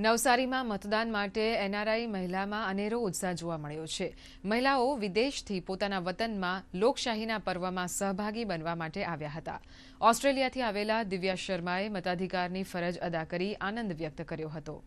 નવસારીમાં મતદાન માટે એનઆરઆઈ મહિલામાં અનેરો ઉત્સાહ જોવા મળ્યો છે મહિલાઓ વિદેશથી પોતાના વતનમાં લોકશાહીના પર્વમાં સહભાગી બનવા માટે આવ્યા હતા ઓસ્ટ્રેલિયાથી આવેલા દિવ્યા શર્માએ મતાધિકારની ફરજ અદા કરી આનંદ વ્યક્ત કર્યો હતો